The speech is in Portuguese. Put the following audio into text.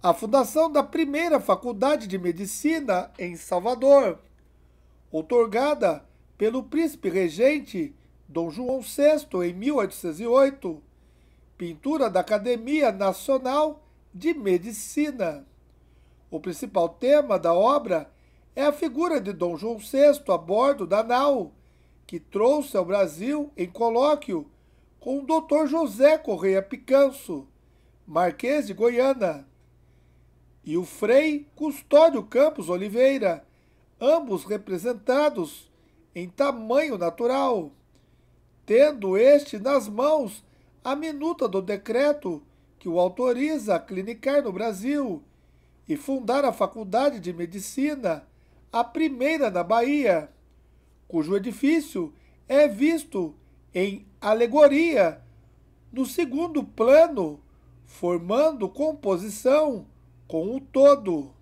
a fundação da primeira Faculdade de Medicina em Salvador, outorgada pelo príncipe regente Dom João VI em 1808, pintura da Academia Nacional de Medicina. O principal tema da obra é a figura de Dom João VI a bordo da nau, que trouxe ao Brasil em colóquio com o Dr. José Correia Picanso, Marquês de Goiânia e o Frei Custódio Campos Oliveira, ambos representados em tamanho natural, tendo este nas mãos a minuta do decreto que o autoriza a clinicar no Brasil e fundar a Faculdade de Medicina, a primeira na Bahia, cujo edifício é visto em alegoria no segundo plano, formando composição com o todo.